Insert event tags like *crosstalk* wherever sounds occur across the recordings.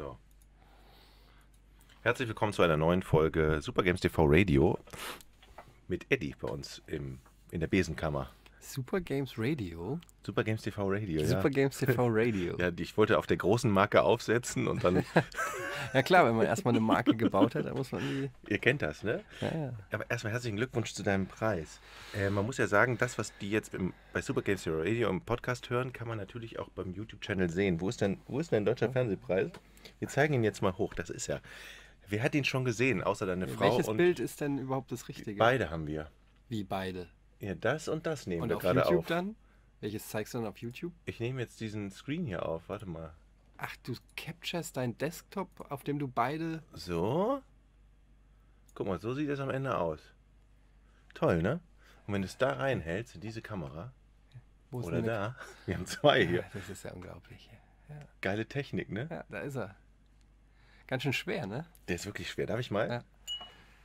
So. Herzlich willkommen zu einer neuen Folge Super Games TV Radio mit Eddie bei uns im, in der Besenkammer. Super Games Radio? Super Games TV Radio, Super Games TV *laughs* Radio. ja, ich wollte auf der großen Marke aufsetzen und dann. *laughs* ja, klar, wenn man erstmal eine Marke gebaut hat, dann muss man die. Ihr kennt das, ne? Ja, ja. Aber erstmal herzlichen Glückwunsch zu deinem Preis. Äh, man muss ja sagen, das, was die jetzt im, bei Super Games TV Radio im Podcast hören, kann man natürlich auch beim YouTube-Channel sehen. Wo ist denn, wo ist denn Deutscher ja. Fernsehpreis? Wir zeigen ihn jetzt mal hoch, das ist er. Wer hat ihn schon gesehen, außer deine Frau? Welches Bild ist denn überhaupt das Richtige? Beide haben wir. Wie beide? Ja, das und das nehmen und wir gerade auf. YouTube dann? Welches zeigst du dann auf YouTube? Ich nehme jetzt diesen Screen hier auf, warte mal. Ach, du capturest deinen Desktop, auf dem du beide. So? Guck mal, so sieht es am Ende aus. Toll, ne? Und wenn du es da reinhältst, in diese Kamera. Wo ist oder da. *laughs* Wir haben zwei hier. Ja, das ist ja unglaublich. Ja. Geile Technik, ne? Ja, da ist er. Ganz schön schwer, ne? Der ist wirklich schwer. Darf ich mal? Ja.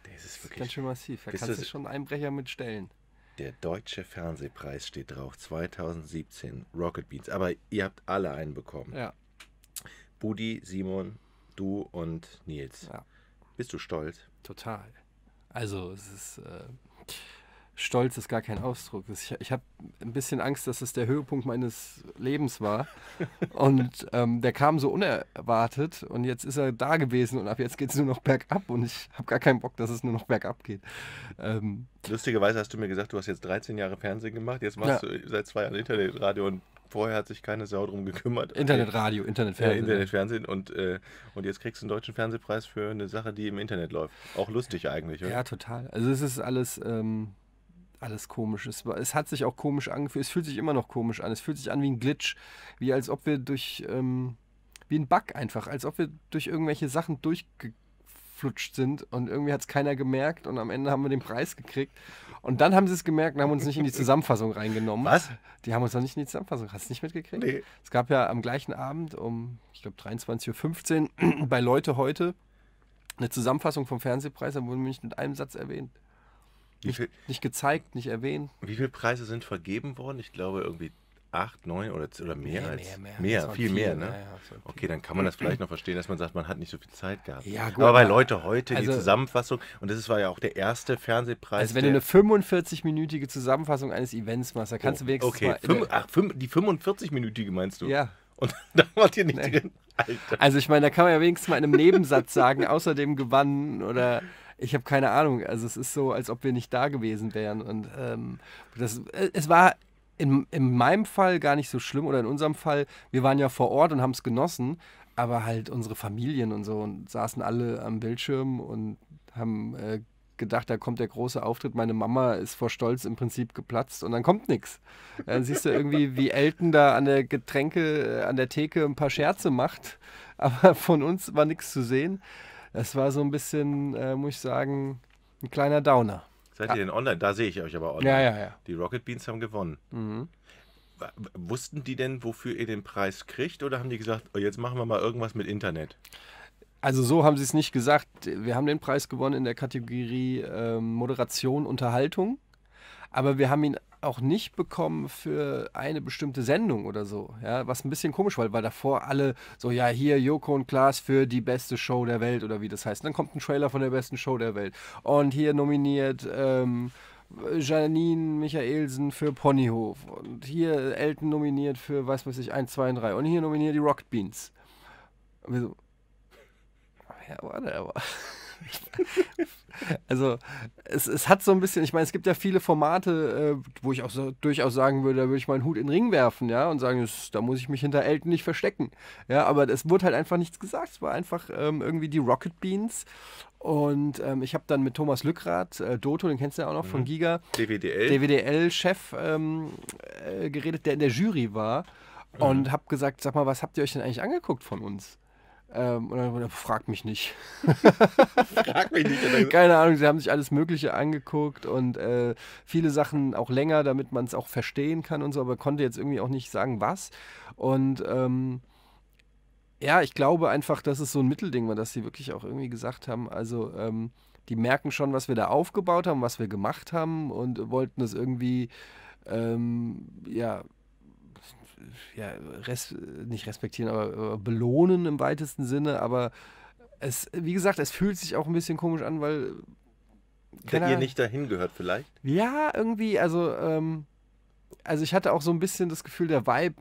Der ist, ist wirklich. Ganz schön massiv. Da kannst du schon Einbrecher mit stellen. Der Deutsche Fernsehpreis steht drauf. 2017 Rocket Beans. Aber ihr habt alle einen bekommen. Ja. Budi, Simon, du und Nils. Ja. Bist du stolz? Total. Also es ist. Äh Stolz ist gar kein Ausdruck. Ich, ich habe ein bisschen Angst, dass es der Höhepunkt meines Lebens war. *laughs* und ähm, der kam so unerwartet und jetzt ist er da gewesen und ab jetzt geht es nur noch bergab und ich habe gar keinen Bock, dass es nur noch bergab geht. Ähm, Lustigerweise hast du mir gesagt, du hast jetzt 13 Jahre Fernsehen gemacht, jetzt machst ja. du seit zwei Jahren Internetradio und vorher hat sich keine Sau drum gekümmert. Internetradio, Internetfernsehen. Ja, Internetfernsehen und, äh, und jetzt kriegst du einen deutschen Fernsehpreis für eine Sache, die im Internet läuft. Auch lustig eigentlich, oder? Ja, total. Also es ist alles... Ähm, alles komisch. Es, war, es hat sich auch komisch angefühlt. Es fühlt sich immer noch komisch an. Es fühlt sich an wie ein Glitch. Wie als ob wir durch. Ähm, wie ein Bug einfach. Als ob wir durch irgendwelche Sachen durchgeflutscht sind und irgendwie hat es keiner gemerkt und am Ende haben wir den Preis gekriegt. Und dann haben sie es gemerkt und haben uns nicht in die Zusammenfassung reingenommen. Was? Die haben uns noch nicht in die Zusammenfassung. Hast du es nicht mitgekriegt? Nee. Es gab ja am gleichen Abend um, ich glaube, 23.15 Uhr *clears throat* bei Leute heute eine Zusammenfassung vom Fernsehpreis. Da wurde nämlich mit einem Satz erwähnt. Nicht, viel, nicht, gezeigt, nicht erwähnt. Wie viele Preise sind vergeben worden? Ich glaube irgendwie acht, neun oder, oder mehr, mehr als mehr, mehr, mehr viel, viel mehr. Ne? Ja, okay, dann kann man das vielleicht noch verstehen, dass man sagt, man hat nicht so viel Zeit gehabt. Ja, gut, aber bei Leute heute also, die Zusammenfassung und das war ja auch der erste Fernsehpreis. Also wenn du eine 45-minütige Zusammenfassung eines Events machst, da kannst oh, du wenigstens okay. mal, Fünf, ach, die 45-minütige meinst du? Ja. Und *laughs* da wart ihr nicht nee. drin. Alter. Also ich meine, da kann man ja wenigstens mal in einem Nebensatz sagen, außerdem gewannen oder ich habe keine Ahnung. Also es ist so, als ob wir nicht da gewesen wären. Und ähm, das, äh, es war in, in meinem Fall gar nicht so schlimm oder in unserem Fall, wir waren ja vor Ort und haben es genossen, aber halt unsere Familien und so und saßen alle am Bildschirm und haben äh, gedacht, da kommt der große Auftritt. Meine Mama ist vor Stolz im Prinzip geplatzt und dann kommt nichts. Äh, dann siehst du irgendwie, wie Elton da an der Getränke, äh, an der Theke ein paar Scherze macht, *laughs* aber von uns war nichts zu sehen. Es war so ein bisschen, äh, muss ich sagen, ein kleiner Downer. Seid ihr denn online? Da sehe ich euch aber online. Ja, ja, ja. Die Rocket Beans haben gewonnen. Mhm. Wussten die denn, wofür ihr den Preis kriegt? Oder haben die gesagt, oh, jetzt machen wir mal irgendwas mit Internet? Also so haben sie es nicht gesagt. Wir haben den Preis gewonnen in der Kategorie äh, Moderation, Unterhaltung. Aber wir haben ihn auch nicht bekommen für eine bestimmte Sendung oder so. Ja, was ein bisschen komisch war, weil davor alle so, ja, hier Joko und Klaas für die beste Show der Welt oder wie das heißt. Und dann kommt ein Trailer von der besten Show der Welt. Und hier nominiert ähm, Janine Michaelsen für Ponyhof. Und hier Elton nominiert für, weiß was ich, 1, 2 und 3. Und hier nominiert die Rocket Beans. Und wir so, *laughs* ja, warte, aber. *laughs* also es, es hat so ein bisschen, ich meine, es gibt ja viele Formate, äh, wo ich auch so, durchaus sagen würde, da würde ich meinen Hut in den Ring werfen, ja, und sagen, das, da muss ich mich hinter Elton nicht verstecken. Ja, aber es wurde halt einfach nichts gesagt. Es war einfach ähm, irgendwie die Rocket Beans und ähm, ich habe dann mit Thomas Lückrath, äh, Doto, den kennst du ja auch noch mhm. von Giga, DWDL-Chef ähm, äh, geredet, der in der Jury war. Mhm. Und habe gesagt, sag mal, was habt ihr euch denn eigentlich angeguckt von uns? Ähm, und dann fragt mich nicht. *laughs* frag mich nicht. Keine Ahnung, sie haben sich alles Mögliche angeguckt und äh, viele Sachen auch länger, damit man es auch verstehen kann und so, aber konnte jetzt irgendwie auch nicht sagen, was. Und ähm, ja, ich glaube einfach, dass es so ein Mittelding war, dass sie wirklich auch irgendwie gesagt haben, also ähm, die merken schon, was wir da aufgebaut haben, was wir gemacht haben und wollten es irgendwie, ähm, ja, ja, res, nicht respektieren, aber äh, belohnen im weitesten Sinne. Aber es, wie gesagt, es fühlt sich auch ein bisschen komisch an, weil. Keiner, ihr nicht dahin gehört, vielleicht? Ja, irgendwie. Also, ähm, also ich hatte auch so ein bisschen das Gefühl, der Vibe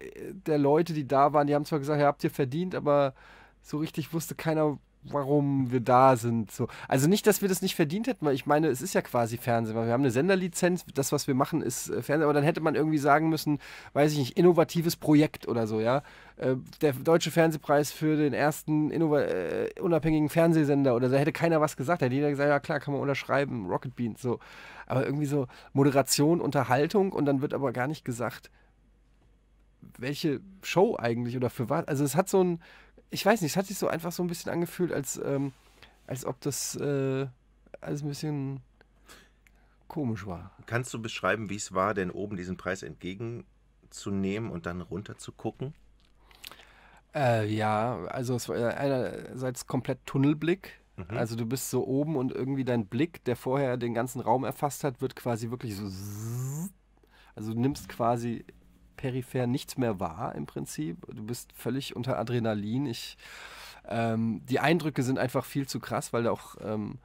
äh, der Leute, die da waren, die haben zwar gesagt, ja, habt ihr verdient, aber so richtig wusste keiner, warum wir da sind. So. Also nicht, dass wir das nicht verdient hätten, weil ich meine, es ist ja quasi Fernsehen, weil wir haben eine Senderlizenz, das, was wir machen, ist äh, Fernsehen, aber dann hätte man irgendwie sagen müssen, weiß ich nicht, innovatives Projekt oder so, ja. Äh, der Deutsche Fernsehpreis für den ersten äh, unabhängigen Fernsehsender oder da hätte keiner was gesagt. Da hätte jeder gesagt, ja klar, kann man unterschreiben, Rocket Beans, so. Aber irgendwie so Moderation, Unterhaltung und dann wird aber gar nicht gesagt, welche Show eigentlich oder für was. Also es hat so ein, ich weiß nicht, es hat sich so einfach so ein bisschen angefühlt, als, ähm, als ob das äh, alles ein bisschen komisch war. Kannst du beschreiben, wie es war, denn oben diesen Preis entgegenzunehmen und dann runter zu gucken? Äh, ja, also es war äh, einerseits komplett Tunnelblick. Mhm. Also du bist so oben und irgendwie dein Blick, der vorher den ganzen Raum erfasst hat, wird quasi wirklich so. Also du nimmst quasi peripher nichts mehr wahr im Prinzip. Du bist völlig unter Adrenalin. Ich, ähm, die Eindrücke sind einfach viel zu krass, weil auch ähm,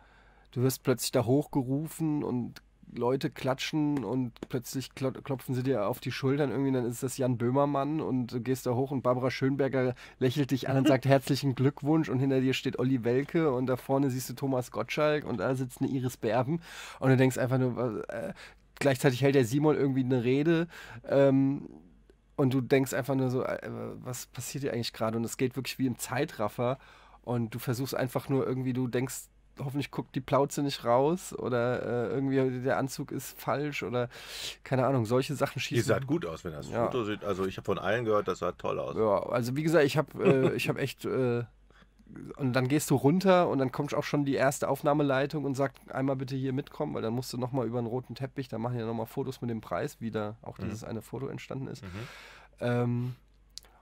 du wirst plötzlich da hochgerufen und Leute klatschen und plötzlich klopfen sie dir auf die Schultern irgendwie, dann ist das Jan Böhmermann und du gehst da hoch und Barbara Schönberger lächelt dich an und sagt *laughs* herzlichen Glückwunsch und hinter dir steht Olli Welke und da vorne siehst du Thomas Gottschalk und da sitzt eine Iris Berben und du denkst einfach nur, äh, gleichzeitig hält der Simon irgendwie eine Rede. Ähm, und du denkst einfach nur so, äh, was passiert hier eigentlich gerade? Und es geht wirklich wie im Zeitraffer. Und du versuchst einfach nur irgendwie, du denkst, hoffentlich guckt die Plauze nicht raus oder äh, irgendwie der Anzug ist falsch oder keine Ahnung, solche Sachen schießen. Ihr sah gut aus, wenn das ja. Foto sieht. Also ich habe von allen gehört, das sah toll aus. Ja, also wie gesagt, ich habe äh, hab echt äh, und dann gehst du runter und dann kommt auch schon die erste Aufnahmeleitung und sagt, einmal bitte hier mitkommen, weil dann musst du nochmal über einen roten Teppich, da machen ja nochmal Fotos mit dem Preis, wie da auch mhm. dieses eine Foto entstanden ist. Mhm. Ähm,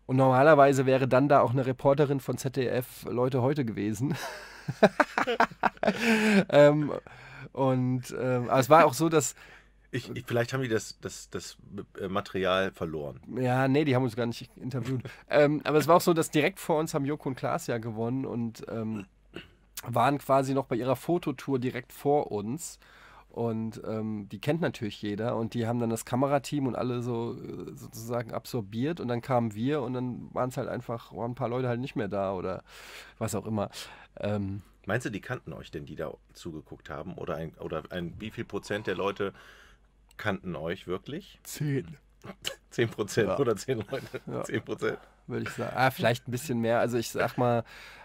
und normalerweise wäre dann da auch eine Reporterin von ZDF Leute heute gewesen. *laughs* *laughs* ähm, und ähm, aber es war auch so, dass ich, ich, vielleicht haben die das, das, das äh, Material verloren. Ja, nee, die haben uns gar nicht interviewt. *laughs* ähm, aber es war auch so, dass direkt vor uns haben Joko und Klaas ja gewonnen und ähm, waren quasi noch bei ihrer Fototour direkt vor uns. Und ähm, die kennt natürlich jeder. Und die haben dann das Kamerateam und alle so äh, sozusagen absorbiert. Und dann kamen wir und dann waren es halt einfach, waren ein paar Leute halt nicht mehr da oder was auch immer. Ähm, Meinst du, die kannten euch denn, die da zugeguckt haben? Oder ein, oder ein, wie viel Prozent der Leute kannten euch wirklich? Zehn. *laughs* Zehn Prozent ja. oder zehn Leute. Ja. Zehn Prozent. Würde ich sagen. Ah, vielleicht ein bisschen mehr. Also ich sag mal,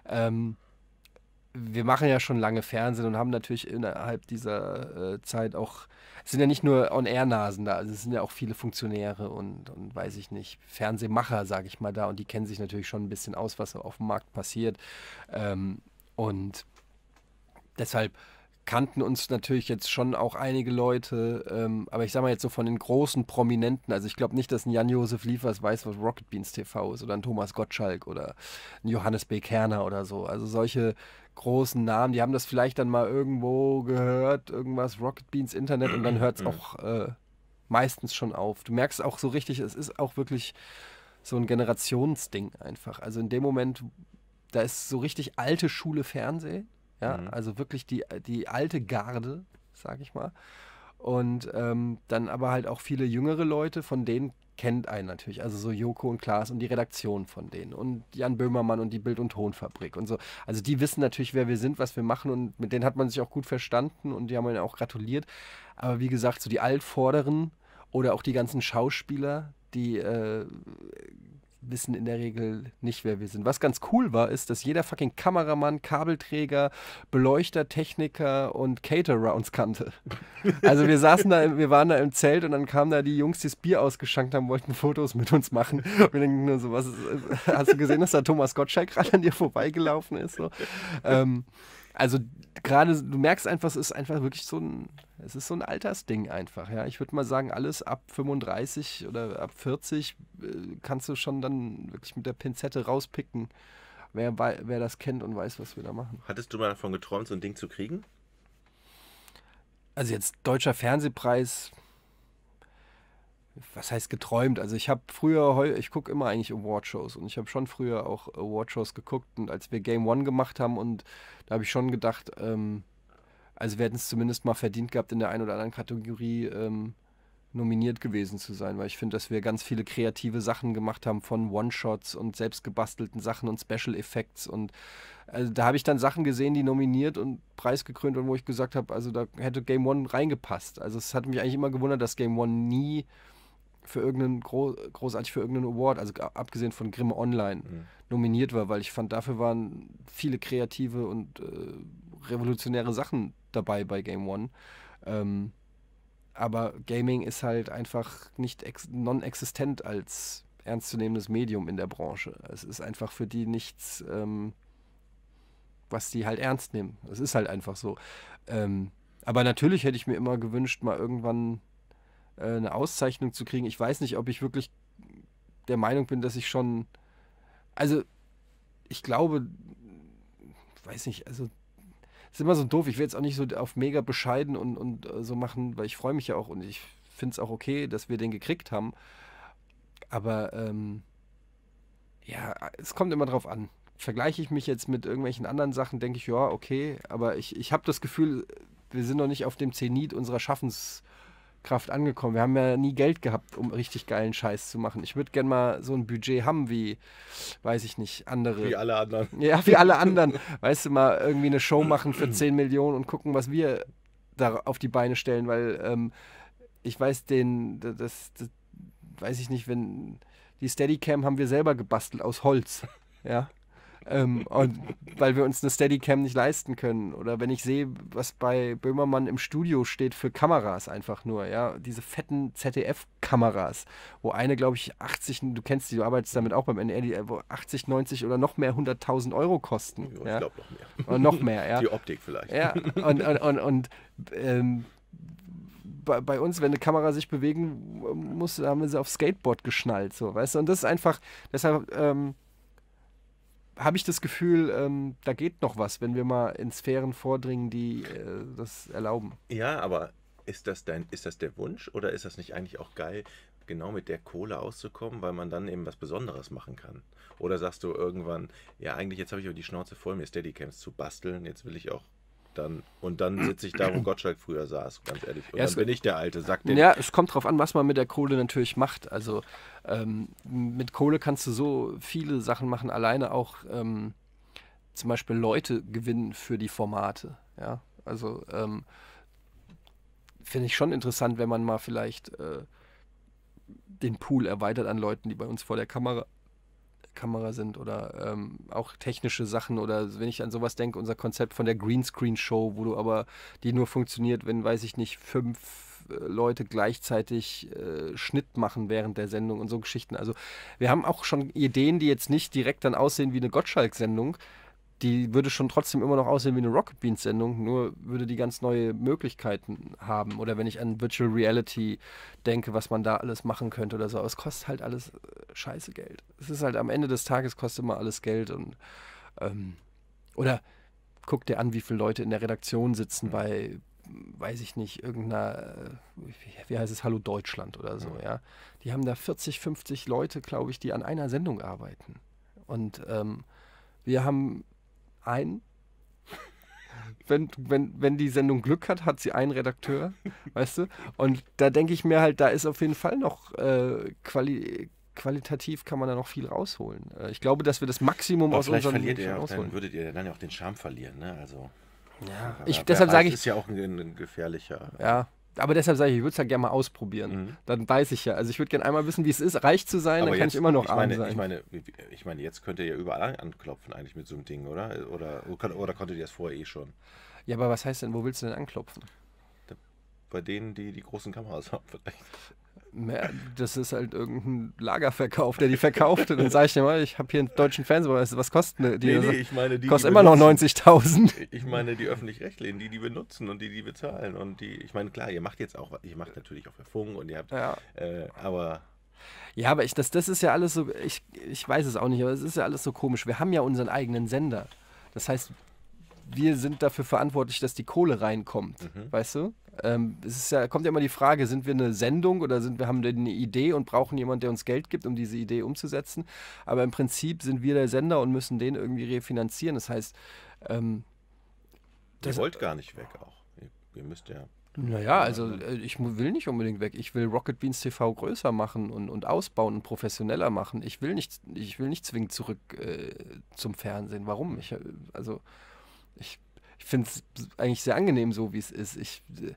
ähm, wir machen ja schon lange Fernsehen und haben natürlich innerhalb dieser äh, Zeit auch, es sind ja nicht nur On-Air-Nasen da, also es sind ja auch viele Funktionäre und, und weiß ich nicht, Fernsehmacher, sage ich mal da, und die kennen sich natürlich schon ein bisschen aus, was auf dem Markt passiert. Ähm, und deshalb kannten uns natürlich jetzt schon auch einige Leute, ähm, aber ich sag mal jetzt so von den großen Prominenten, also ich glaube nicht, dass ein Jan-Josef Liefers weiß, was Rocket Beans TV ist oder ein Thomas Gottschalk oder ein Johannes B. Kerner oder so. Also solche großen Namen, die haben das vielleicht dann mal irgendwo gehört, irgendwas Rocket Beans Internet und dann hört es mhm. auch äh, meistens schon auf. Du merkst auch so richtig, es ist auch wirklich so ein Generationsding einfach. Also in dem Moment, da ist so richtig alte Schule Fernsehen ja, mhm. also wirklich die, die alte Garde, sag ich mal. Und ähm, dann aber halt auch viele jüngere Leute, von denen kennt einen natürlich. Also so Joko und Klaas und die Redaktion von denen und Jan Böhmermann und die Bild- und Tonfabrik und so. Also die wissen natürlich, wer wir sind, was wir machen und mit denen hat man sich auch gut verstanden und die haben mir auch gratuliert. Aber wie gesagt, so die Altvorderen oder auch die ganzen Schauspieler, die äh, wissen in der Regel nicht, wer wir sind. Was ganz cool war, ist, dass jeder fucking Kameramann, Kabelträger, Beleuchter, Techniker und Caterer uns kannte. *laughs* Also wir saßen da, wir waren da im Zelt und dann kamen da die Jungs, die das Bier ausgeschankt haben, wollten Fotos mit uns machen. wir denken nur so, was ist, hast du gesehen, dass da Thomas Gottschalk gerade an dir vorbeigelaufen ist? So. Ähm, also gerade, du merkst einfach, es ist einfach wirklich so ein, es ist so ein Altersding einfach. Ja, ich würde mal sagen, alles ab 35 oder ab 40 äh, kannst du schon dann wirklich mit der Pinzette rauspicken, wer, wer das kennt und weiß, was wir da machen. Hattest du mal davon geträumt, so ein Ding zu kriegen? Also jetzt deutscher Fernsehpreis was heißt geträumt? Also ich habe früher, ich gucke immer eigentlich Award-Shows und ich habe schon früher auch Award-Shows geguckt und als wir Game One gemacht haben und da habe ich schon gedacht, ähm, also wir hätten es zumindest mal verdient gehabt, in der einen oder anderen Kategorie ähm, nominiert gewesen zu sein, weil ich finde, dass wir ganz viele kreative Sachen gemacht haben von One-Shots und selbstgebastelten Sachen und Special Effects und also da habe ich dann Sachen gesehen, die nominiert und preisgekrönt und wo ich gesagt habe, also da hätte Game One reingepasst. Also es hat mich eigentlich immer gewundert, dass Game One nie für irgendeinen Gro großartig für irgendeinen Award, also abgesehen von Grimme Online, mhm. nominiert war, weil ich fand, dafür waren viele kreative und äh, revolutionäre Sachen dabei bei Game One. Ähm, aber Gaming ist halt einfach nicht non-existent als ernstzunehmendes Medium in der Branche. Es ist einfach für die nichts, ähm, was die halt ernst nehmen. Es ist halt einfach so. Ähm, aber natürlich hätte ich mir immer gewünscht, mal irgendwann äh, eine Auszeichnung zu kriegen. Ich weiß nicht, ob ich wirklich der Meinung bin, dass ich schon. Also, ich glaube, weiß nicht, also. Ist immer so doof. Ich will jetzt auch nicht so auf mega bescheiden und, und äh, so machen, weil ich freue mich ja auch und ich finde es auch okay, dass wir den gekriegt haben. Aber ähm, ja, es kommt immer drauf an. Vergleiche ich mich jetzt mit irgendwelchen anderen Sachen, denke ich, ja, okay, aber ich, ich habe das Gefühl, wir sind noch nicht auf dem Zenit unserer Schaffens, Kraft angekommen. Wir haben ja nie Geld gehabt, um richtig geilen Scheiß zu machen. Ich würde gerne mal so ein Budget haben wie, weiß ich nicht, andere. Wie alle anderen. *laughs* Ja, wie alle *laughs* anderen. weißt du, mal irgendwie eine Show machen für 10 Millionen und gucken, was wir da auf die Beine stellen, weil ähm, ich weiß, den, das, das, weiß ich nicht, wenn die Steadicam haben wir selber gebastelt aus Holz. Ja ähm, und weil wir uns eine Steadycam nicht leisten können. Oder wenn ich sehe, was bei Böhmermann im Studio steht für Kameras einfach nur, ja, diese fetten ZDF-Kameras, wo eine, glaube ich, 80, du kennst die, du arbeitest damit auch beim NDR, äh, wo 80, 90 oder noch mehr 100.000 Euro kosten. Jo, ja? Ich glaube noch mehr. Und noch mehr, ja. Die Optik vielleicht. Ja, und, und, und, und ähm, bei, bei, uns, wenn eine Kamera sich bewegen ähm, muss, haben wir sie auf Skateboard geschnallt, so, weißt du? Und das ist einfach, deshalb, ähm, habe ich das Gefühl, ähm, da geht noch was, wenn wir mal in Sphären vordringen, die äh, das erlauben. Ja, aber ist das dein, ist das der Wunsch oder ist das nicht eigentlich auch geil, genau mit der Kohle auszukommen, weil man dann eben was Besonderes machen kann? Oder sagst du irgendwann, ja, eigentlich jetzt habe ich aber die Schnauze voll, mir Steadycams zu basteln, jetzt will ich auch dann, und dann sitze ich da, wo Gottschalk früher saß, ganz ehrlich. Und ja, dann bin ich der alte sagt Den ja, es kommt drauf an, was man mit der Kohle natürlich macht. Also ähm, mit Kohle kannst du so viele Sachen machen, alleine auch ähm, zum Beispiel Leute gewinnen für die Formate. Ja, also ähm, finde ich schon interessant, wenn man mal vielleicht äh, den Pool erweitert an Leuten, die bei uns vor der Kamera Kamera sind oder ähm, auch technische Sachen oder wenn ich an sowas denke, unser Konzept von der Greenscreen-Show, wo du aber, die nur funktioniert, wenn, weiß ich nicht, fünf äh, Leute gleichzeitig äh, Schnitt machen während der Sendung und so Geschichten. Also wir haben auch schon Ideen, die jetzt nicht direkt dann aussehen wie eine Gottschalk-Sendung, die würde schon trotzdem immer noch aussehen wie eine Rocket Beans Sendung, nur würde die ganz neue Möglichkeiten haben. Oder wenn ich an Virtual Reality denke, was man da alles machen könnte oder so. Aber es kostet halt alles äh, scheiße Geld. Es ist halt am Ende des Tages kostet immer alles Geld und ähm, oder guck dir an, wie viele Leute in der Redaktion sitzen hm. bei, weiß ich nicht, irgendeiner, äh, wie heißt es, Hallo Deutschland oder so, hm. ja. Die haben da 40, 50 Leute, glaube ich, die an einer Sendung arbeiten. Und ähm, wir haben ein. Wenn, wenn, wenn die Sendung Glück hat, hat sie einen Redakteur, weißt du? Und da denke ich mir halt, da ist auf jeden Fall noch äh, Quali qualitativ kann man da noch viel rausholen. Äh, ich glaube, dass wir das Maximum Aber aus unseren verliert ihr auch, Dann würdet ihr dann ja auch den Charme verlieren, ne? Also. Ja, ich, deshalb sage ich. ist ja auch ein, ein gefährlicher. Ja, aber deshalb sage ich, ich würde es ja gerne mal ausprobieren. Mhm. Dann weiß ich ja. Also ich würde gerne einmal wissen, wie es ist, reich zu sein, aber dann jetzt, kann ich immer noch ich arm sein. Ich meine, ich meine, jetzt könnt ihr ja überall anklopfen eigentlich mit so einem Ding, oder? Oder, oder, oder konntet ihr das vorher eh schon? Ja, aber was heißt denn, wo willst du denn anklopfen? Bei denen, die die großen Kameras haben *laughs* vielleicht das ist halt irgendein Lagerverkauf, der die verkauft. Und dann sage ich dir mal, ich habe hier einen deutschen Fernseher, was kostet die? Nee, nee, also ich meine, die kostet die immer benutzen. noch 90.000. Ich meine die Öffentlich-Rechtlichen, die die benutzen und die die bezahlen. Und die, ich meine, klar, ihr macht jetzt auch, ihr macht natürlich auch für Funk und ihr habt, ja. äh, aber... Ja, aber ich, das, das ist ja alles so, ich, ich weiß es auch nicht, aber es ist ja alles so komisch. Wir haben ja unseren eigenen Sender. Das heißt, wir sind dafür verantwortlich, dass die Kohle reinkommt, mhm. weißt du? Ähm, es ja, kommt ja immer die Frage, sind wir eine Sendung oder sind wir haben wir eine Idee und brauchen jemanden, der uns Geld gibt, um diese Idee umzusetzen. Aber im Prinzip sind wir der Sender und müssen den irgendwie refinanzieren. Das heißt, ähm, das ihr wollt gar nicht weg auch. Ihr, ihr müsst ja. Naja, also äh, ich will nicht unbedingt weg. Ich will Rocket Beans TV größer machen und, und ausbauen und professioneller machen. Ich will nicht, ich will nicht zwingend zurück äh, zum Fernsehen. Warum? Ich, äh, also ich ich finde es eigentlich sehr angenehm, so wie es ist. Ich, äh,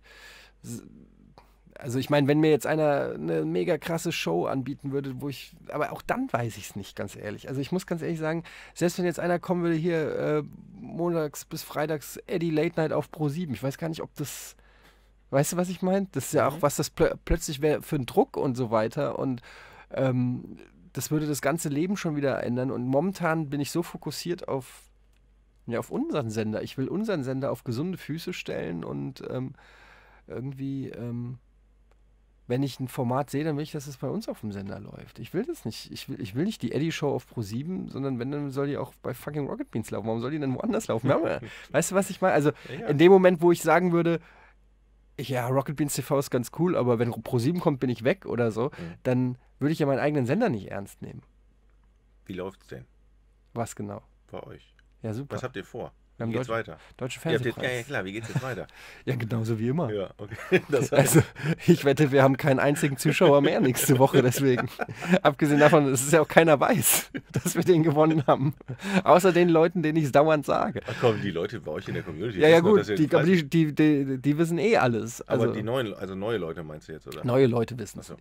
also ich meine, wenn mir jetzt einer eine mega krasse Show anbieten würde, wo ich, aber auch dann weiß ich es nicht, ganz ehrlich. Also ich muss ganz ehrlich sagen, selbst wenn jetzt einer kommen würde, hier äh, montags bis freitags Eddie Late Night auf Pro 7, ich weiß gar nicht, ob das, weißt du, was ich meine? Das ist ja auch, mhm. was das pl plötzlich wäre für einen Druck und so weiter und ähm, das würde das ganze Leben schon wieder ändern und momentan bin ich so fokussiert auf ja, auf unseren Sender. Ich will unseren Sender auf gesunde Füße stellen und ähm, irgendwie, ähm, wenn ich ein Format sehe, dann will ich, dass es bei uns auf dem Sender läuft. Ich will das nicht. Ich will, ich will nicht die Eddie-Show auf Pro7, sondern wenn, dann soll die auch bei fucking Rocket Beans laufen. Warum soll die denn woanders laufen? *laughs* weißt du, was ich meine? Also ja. in dem Moment, wo ich sagen würde, ja, Rocket Beans TV ist ganz cool, aber wenn Pro7 kommt, bin ich weg oder so, mhm. dann würde ich ja meinen eigenen Sender nicht ernst nehmen. Wie läuft's denn? Was genau? Bei euch. Ja, super. Was habt ihr vor? Wir haben wie geht's weiter? Deutsche Fernsehpreis. Ja, ja, klar, wie geht's jetzt weiter? *laughs* ja, genauso wie immer. Ja, okay. *laughs* Das heißt. Also, ich wette, wir haben keinen einzigen Zuschauer mehr nächste Woche, deswegen. *laughs* Abgesehen davon, dass es ja auch keiner weiß, dass wir den gewonnen haben. Außer den Leuten, denen ich es dauernd sage. Ach komm, die Leute bei euch in der Community. Ja, ja, gut, noch, die, die, die, die, die wissen eh alles. Also, aber die neuen, also neue Leute meinst du jetzt, oder? Neue Leute wissen es.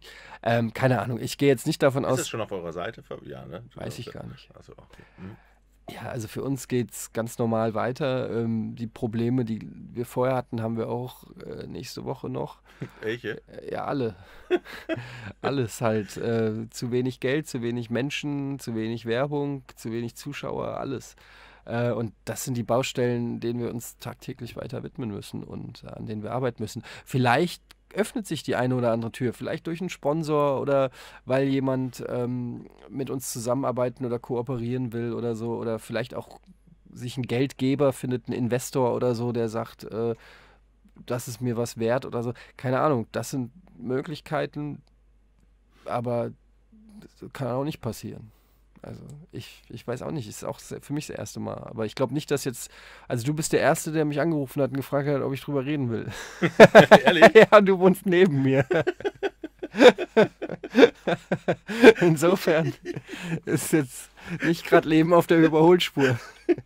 Ähm, keine Ahnung, ich gehe jetzt nicht davon Ist aus. Ist das schon auf eurer Seite? Ja, ne? Weiß ich gar nicht. Also, okay. Hm. Ja, also für uns geht es ganz normal weiter. Ähm, die Probleme, die wir vorher hatten, haben wir auch äh, nächste Woche noch. *laughs* Welche? Äh, ja, alle. *laughs* Alles halt. Äh, zu wenig Geld, zu wenig Menschen, zu wenig Werbung, zu wenig Zuschauer, alles. Äh, und das sind die Baustellen, denen wir uns tagtäglich weiter widmen müssen und äh, an denen wir arbeiten müssen. Vielleicht öffnet sich die eine oder andere Tür, vielleicht durch einen Sponsor oder weil jemand ähm, mit uns zusammenarbeiten oder kooperieren will oder so oder vielleicht auch sich ein Geldgeber findet, ein Investor oder so, der sagt, äh, das ist mir was wert oder so. Keine Ahnung, das sind Möglichkeiten, aber das kann auch nicht passieren. Also ich, ich weiß auch nicht, ist auch für mich das erste Mal. Aber ich glaube nicht, dass jetzt, also du bist der Erste, der mich angerufen hat und gefragt hat, ob ich drüber reden will. *laughs* Ehrlich? *laughs* ja, du wohnst neben mir. *laughs* *laughs* Insofern ist jetzt nicht gerade Leben auf der Überholspur. *laughs*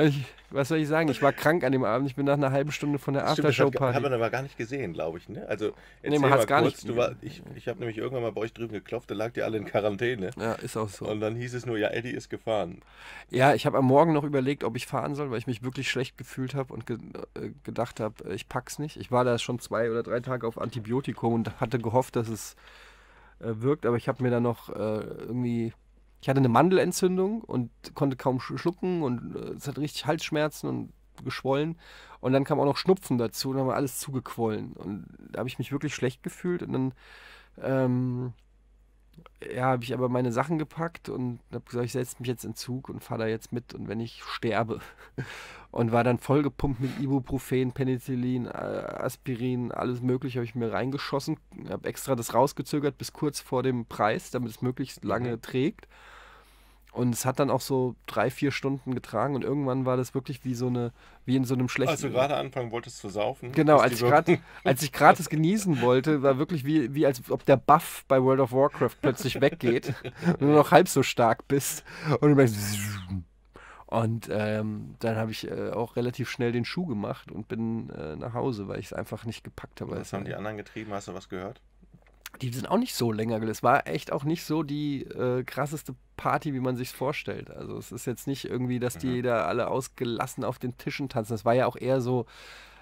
Ich, was soll ich sagen? Ich war krank an dem Abend. Ich bin nach einer halben Stunde von der Aftershow-Party. Haben wir aber gar nicht gesehen, glaube ich. Ne? Also, nee, man hat gar kurz, nicht. War, ich ich habe nämlich irgendwann mal bei euch drüben geklopft, da lagt ihr alle in Quarantäne. Ja, ist auch so. Und dann hieß es nur, ja, Eddie ist gefahren. Ja, ich habe am Morgen noch überlegt, ob ich fahren soll, weil ich mich wirklich schlecht gefühlt habe und ge äh, gedacht habe, äh, ich pack's nicht. Ich war da schon zwei oder drei Tage auf Antibiotikum und hatte gehofft, dass es äh, wirkt, aber ich habe mir da noch äh, irgendwie ich hatte eine Mandelentzündung und konnte kaum schlucken und äh, es hat richtig Halsschmerzen und geschwollen. Und dann kam auch noch Schnupfen dazu und dann war alles zugequollen. Und da habe ich mich wirklich schlecht gefühlt. Und dann ähm, ja, habe ich aber meine Sachen gepackt und habe gesagt, ich setze mich jetzt in Zug und fahre da jetzt mit und wenn ich sterbe. *laughs* Und war dann vollgepumpt mit Ibuprofen, Penicillin, Aspirin, alles Mögliche habe ich mir reingeschossen. Habe extra das rausgezögert bis kurz vor dem Preis, damit es möglichst lange trägt. Und es hat dann auch so drei, vier Stunden getragen und irgendwann war das wirklich wie so eine, wie in so einem schlechten. Als du gerade anfangen wolltest zu saufen. Genau, *laughs* als ich, grad, als ich gerade es genießen wollte, war wirklich wie, wie als ob der Buff bei World of Warcraft plötzlich weggeht *laughs* und du noch halb so stark bist. Und du merkst. Und ähm, dann habe ich äh, auch relativ schnell den Schuh gemacht und bin äh, nach Hause, weil ich es einfach nicht gepackt habe. Was haben die anderen getrieben? Hast du was gehört? die sind auch nicht so länger gelöst. War echt auch nicht so die äh, krasseste Party, wie man sich vorstellt. Also es ist jetzt nicht irgendwie, dass die ja. Mhm. da alle ausgelassen auf den Tischen tanzen. Das war ja auch eher so.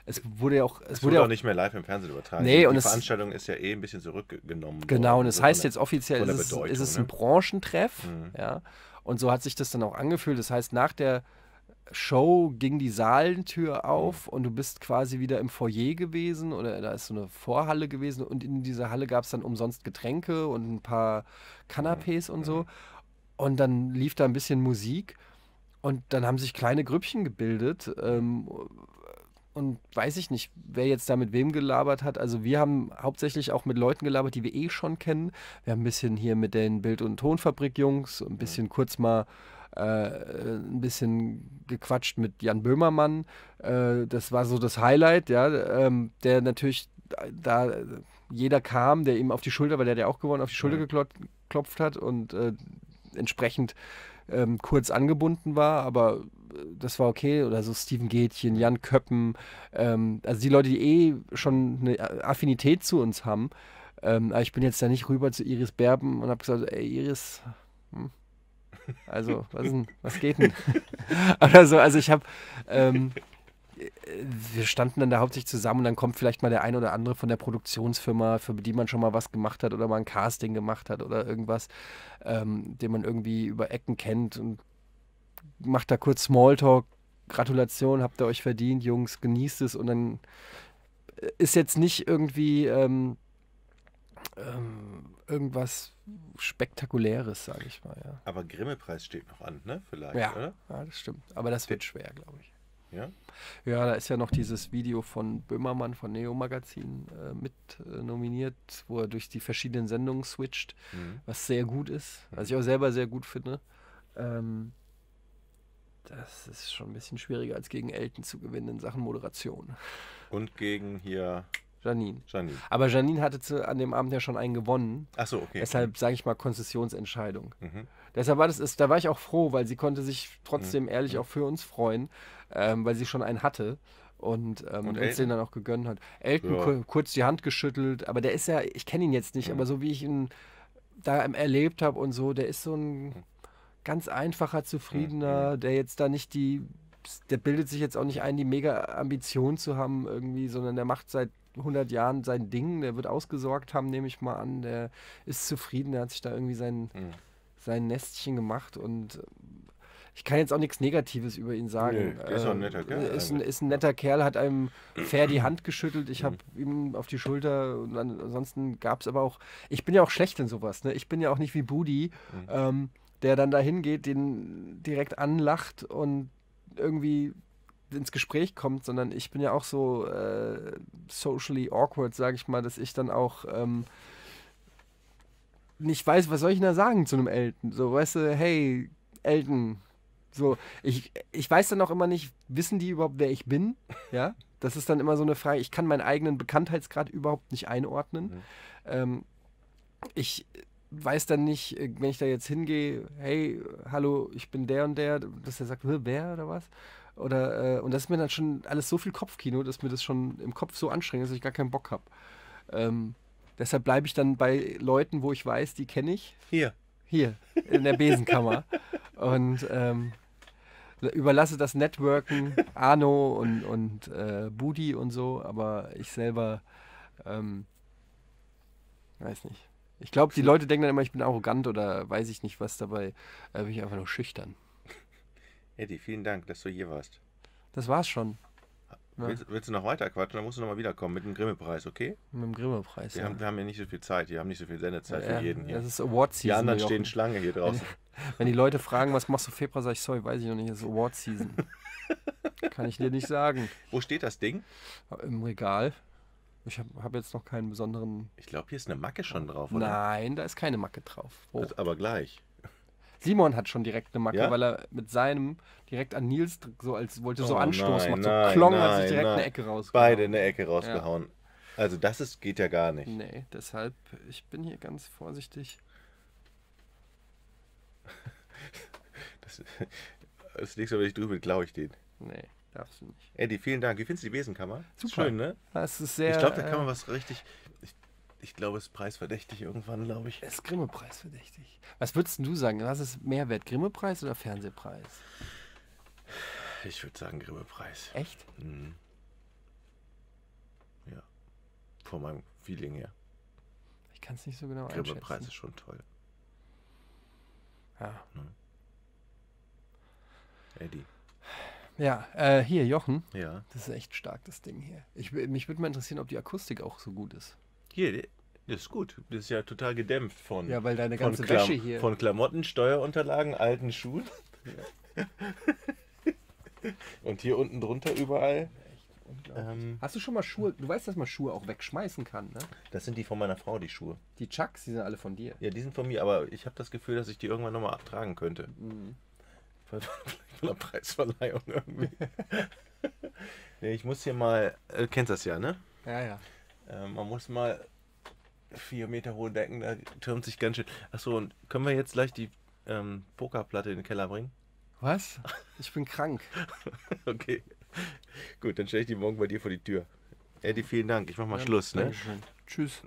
Es wurde ja auch. Es, es wurde, ja auch nicht mehr live im Fernsehen übertragen. Nee, die und die Veranstaltung ist ja eh ein bisschen zurückgenommen. Genau, und es so heißt jetzt offiziell, ist es, ist ein ne? Branchentreff. Mhm. Ja, und so hat sich das dann auch angefühlt. Das heißt, nach der Show ging die Saalentür mhm. auf und du bist quasi wieder im Foyer gewesen oder da ist so eine Vorhalle gewesen und in dieser Halle gab es dann umsonst Getränke und ein paar Canapés und so. Mhm. Und dann lief da ein bisschen Musik und dann haben sich kleine Grüppchen gebildet. Ähm, und weiß ich nicht, wer jetzt da mit wem gelabert hat. Also wir haben hauptsächlich auch mit Leuten gelabert, die wir eh schon kennen. Wir haben ein bisschen hier mit den Bild- und Tonfabrik-Jungs, ein mhm. bisschen kurz mal äh, ein bisschen gequatscht mit Jan Böhmermann. Äh, das war so das Highlight, ja, ähm, der natürlich da jeder kam, der ihm auf die Schulter, weil der ja auch gewonnen, auf die Schulter geklopft hat und äh, entsprechend ähm, kurz angebunden war, aber äh, das war okay. Oder so Steven Gätchen, Jan Köppen, ähm, also die Leute, die eh schon eine Affinität zu uns haben. Ähm, aber ich bin jetzt da nicht rüber zu Iris Berben und habe gesagt, ey Iris, hm, also, was, denn, was geht denn? *laughs* Oder so, also ich habe, ähm, wir standen dann da hauptsächlich zusammen und dann kommt vielleicht mal der ein oder andere von der Produktionsfirma, für die man schon mal was gemacht hat oder mal ein Casting gemacht hat oder irgendwas, ähm, den man irgendwie über Ecken kennt und macht da kurz Smalltalk, Gratulation, habt ihr euch verdient, Jungs, genießt es und dann äh, ist jetzt nicht irgendwie ähm, ähm, irgendwas Spektakuläres, sage ich mal. Ja. Aber Grimme-Preis steht noch an, ne? Vielleicht, ja. oder? Ja, das stimmt. Aber das wird schwer, glaube ich. Ja? Ja, da ist ja noch dieses Video von Böhmermann von Neo Magazin äh, mit äh, nominiert, wo er durch die verschiedenen Sendungen switcht, mhm. was sehr gut ist, mhm. was ich auch selber sehr gut finde. Ähm, das ist schon ein bisschen schwieriger als gegen Elton zu gewinnen in Sachen Moderation. Und gegen hier Janine. Janine. Aber Janine hatte zu, an dem Abend ja schon einen gewonnen. Ach so, okay. Deshalb mhm. sage ich mal Konzessionsentscheidung. Mhm. Deshalb war das, ist, da war ich auch froh, weil sie konnte sich trotzdem mhm. ehrlich mhm. auch für uns freuen, ähm, weil sie schon einen hatte und, ähm, und uns den dann auch gegönnt hat. Elton ja. kur kurz die Hand geschüttelt, aber der ist ja, ich kenne ihn jetzt nicht, mhm. aber so wie ich ihn da erlebt habe und so, der ist so ein mhm. ganz einfacher, zufriedener, der jetzt da nicht die der bildet sich jetzt auch nicht ein, die mega Ambition zu haben irgendwie, sondern der macht seit 100 Jahren sein Ding, der wird ausgesorgt haben, nehme ich mal an, der ist zufrieden, der hat sich da irgendwie sein, mhm. sein Nestchen gemacht und äh, ich kann jetzt auch nichts Negatives über ihn sagen. Nee, ist, äh, ein ähm, netter Kerl, äh, ist, ein, ist ein netter Kerl, hat einem fair die *clears throat* Hand geschüttelt. Ich habe mhm. ihm auf die Schulter und ansonsten gab es aber auch. Ich bin ja auch schlecht in sowas. Ne? Ich bin ja auch nicht wie Budi, mhm. ähm, der dann dahin geht, den direkt anlacht und irgendwie ins Gespräch kommt, sondern ich bin ja auch so äh, socially awkward, sage ich mal, dass ich dann auch ähm, nicht weiß, was soll ich denn da sagen zu einem Elten? So, weißt du, hey, Elten. So, ich, ich weiß dann auch immer nicht, wissen die überhaupt, wer ich bin? *laughs* Ja, das ist dann immer so eine Frage. Ich kann meinen eigenen Bekanntheitsgrad überhaupt nicht einordnen. Mhm. Ähm, ich weiß dann nicht, äh, wenn ich da jetzt hingehe, hey, hallo, ich bin der und der, dass er sagt, wer oder was? Oder, äh, und das ist mir dann schon alles so viel Kopfkino, dass mir das schon im Kopf so anstrengend ist, dass ich gar keinen Bock habe. Ähm, deshalb bleibe ich dann bei Leuten, wo ich weiß, die kenne ich. Hier. Hier, in der Besenkammer. *laughs* und ähm, überlasse das Networken Arno und, und äh, Budi und so, aber ich selber ähm, weiß nicht. Ich glaube, die hm. Leute denken dann immer, ich bin arrogant oder weiß ich nicht was dabei. Äh, bin ich einfach nur schüchtern. Eddie, vielen Dank, dass du hier warst. Das war's schon. Ja. Willst, willst, du noch weiter quatschen, dann musst du nochmal wiederkommen mit dem Grimme-Preis, okay? Mit dem Grimme-Preis. Wir, ja. wir, haben ja nicht so viel Zeit, wir haben nicht so viel Sendezeit ja, für jeden hier. Das ist Award-Season. Die anderen stehen Schlange hier draußen. Wenn, wenn, die Leute fragen, was machst du Februar, sag ich, sorry, weiß ich noch nicht, das ist Award-Season. *laughs* Kann ich dir nicht sagen. Wo steht das Ding? Im Regal. Ich habe hab jetzt noch keinen besonderen. Ich glaube, hier ist eine Macke schon drauf, oder? Nein, da ist keine Macke drauf. Oh. aber gleich. Simon hat schon direkt eine Macke, ja? weil er mit seinem direkt an Nils so als wollte so oh, Anstoß nein, macht, so nein, klong, nein, hat sich direkt nein. eine Ecke rausgehauen. Beide eine Ecke rausgehauen. Ja. Also das ist, geht ja gar nicht. Nee, deshalb, ich bin hier ganz vorsichtig. *laughs* das, das nächste Mal, wenn ich drüber glaube ich den. Nee. Darfst du nicht. Eddie, vielen Dank. Wie findest du die Besenkammer? Super. Schön, ne? Das ist sehr. Ich glaube, da kann man äh, was richtig. Ich glaube, es ist preisverdächtig irgendwann, glaube ich. Es ist grimme preisverdächtig Was würdest du sagen? Was ist Mehrwert? Grimme-Preis oder Fernsehpreis? Ich würde sagen Grimme-Preis. Echt? Mhm. Ja. Von meinem Feeling her. Ich kann es nicht so genau Grimme Grimme-Preis ist schon toll. Ja. Mhm. Eddie. Ja, äh, hier, Jochen. Ja. Das ist echt stark, das Ding hier. Ich, mich würde mal interessieren, ob die Akustik auch so gut ist. Hier, das ist gut. Das ist ja total gedämpft von. Ja, weil deine ganze Klam Wäsche hier. Von Klamotten, Steuerunterlagen, alten Schuhen. Ja. Und hier unten drunter überall. Ähm, Hast du schon mal Schuhe? Du weißt, dass man Schuhe auch wegschmeißen kann, ne? Das sind die von meiner Frau, die Schuhe. Die Chucks, die sind alle von dir. Ja, die sind von mir, aber ich habe das Gefühl, dass ich die irgendwann nochmal abtragen könnte. Mhm. *laughs* Vielleicht von der Preisverleihung irgendwie. *laughs* nee, ich muss hier mal. Äh, kennst das ja, ne? Ja, ja. Äh, man muss mal vier Meter hohe Decken, da türmt sich ganz schön. Achso, und können wir jetzt gleich die ähm, Pokerplatte in den Keller bringen? Was? *laughs* Ich bin krank. okay. Gut, dann stelle ich die morgen bei dir vor die Tür. Eddie, vielen Dank. Ich mach mal ja, Schluss. Ne? Dankeschön. Tschüss.